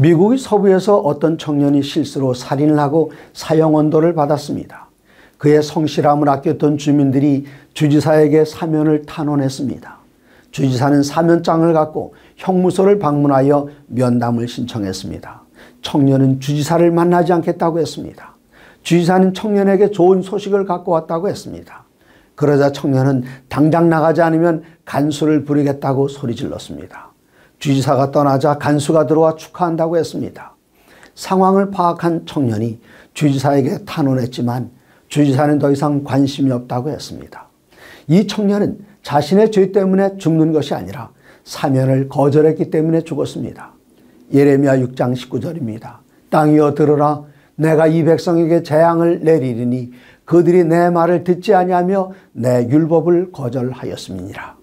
미국의 서부에서 어떤 청년이 실수로 살인을 하고 사형 언도를 받았습니다. 그의 성실함을 아꼈던 주민들이 주지사에게 사면을 탄원했습니다. 주지사는 사면장을 갖고 형무소를 방문하여 면담을 신청했습니다. 청년은 주지사를 만나지 않겠다고 했습니다. 주지사는 청년에게 좋은 소식을 갖고 왔다고 했습니다. 그러자 청년은 당장 나가지 않으면 간수를 부리겠다고 소리질렀습니다. 주지사가 떠나자 간수가 들어와 축하한다고 했습니다. 상황을 파악한 청년이 주지사에게 탄원했지만 주지사는 더 이상 관심이 없다고 했습니다. 이 청년은 자신의 죄 때문에 죽는 것이 아니라 사면을 거절했기 때문에 죽었습니다. 예레미야 6장 19절입니다. 땅이여 들으라 내가 이 백성에게 재앙을 내리리니 그들이 내 말을 듣지 아니하며 내 율법을 거절하였음이니라.